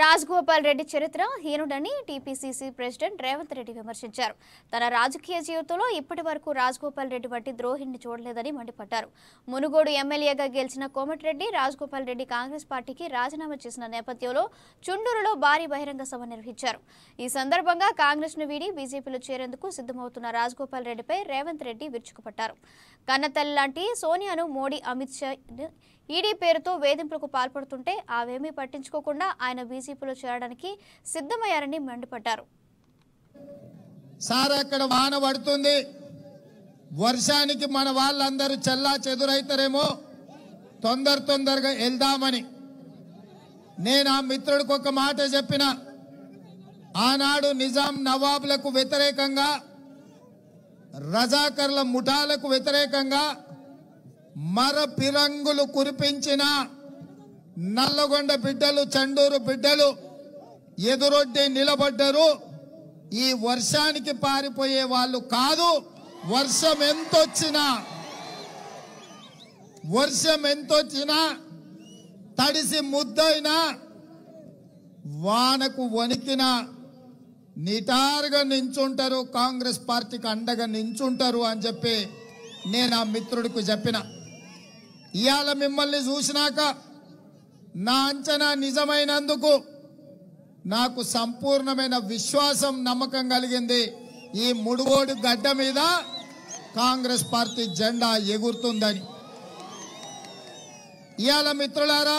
రాజగోపాల్ రెడ్డి చరిత్ర హీనుడని TPCC president Revanth Reddy విమర్శించారు తన రాజకీయ జీవితంలో ఇప్పటి వరకు రాజగోపాల్ రెడ్డి వంటి ద్రోహిణిని చూడలేదని మండిపడ్డారు మునుగోడు ఎమ్మెల్యేగా గెలిచిన కోమటిరెడ్డి రాజగోపాల్ రెడ్డి కాంగ్రెస్ పార్టీకి రాజీనామా చేసిన నేపథ్యంలో చుండూరులో భారీ బహిరంగ సభ నిర్వహించారు ఈ సందర్భంగా కాంగ్రెస్ ను వీడి బీజేపీలో చేరేందుకు సిద్ధమవుతున్న రాజగోపాల్ రెడ్డిపై రేవంత్ రెడ్డి విరుచుకుపట్టారు కన్నతల్లి లాంటి సోనియాను మోడీ అమిత్ షా ఈడీ పేరుతో వేధింపులకు పాల్పడుతుంటే అవేమీ పట్టించుకోకుండా ఆయన బీజేపీలో చేరడానికి సిద్ధమయ్యారని మండిపడ్డారు సార్ అక్కడ వాన పడుతుంది వర్షానికి మన వాళ్ళందరూ చల్లా చెదురైతారేమో తొందర తొందరగా వెళ్దామని నేను ఆ మిత్రుడికి ఒక మాట చెప్పిన ఆనాడు నిజాం నవాబులకు వ్యతిరేకంగా రజాకర్ల ముఠాలకు వ్యతిరేకంగా మర పిరంగులు కురిపించిన నల్లగొండ బిడ్డలు చండూరు బిడ్డలు ఎదురొడ్డి నిలబడ్డరు ఈ వర్షానికి పారిపోయే వాళ్ళు కాదు వర్షం ఎంతొచ్చినా వర్షం ఎంతొచ్చినా తడిసి ముద్దైనా వానకు వణికిన నిటారుగా నించుంటారు కాంగ్రెస్ పార్టీకి అండగా నించుంటారు అని చెప్పి నేను ఆ మిత్రుడికి చెప్పిన ఇవాళ మిమ్మల్ని చూసినాక నా అంచనా నిజమైనందుకు నాకు సంపూర్ణమైన విశ్వాసం నమ్మకం కలిగింది ఈ ముడుగోడు గడ్డ మీద కాంగ్రెస్ పార్టీ జెండా ఎగురుతుందని ఇవాళ మిత్రులారా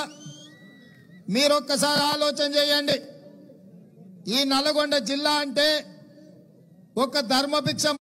మీరొక్కసారి ఆలోచన చేయండి ఈ నల్గొండ జిల్లా అంటే ఒక ధర్మభిక్షం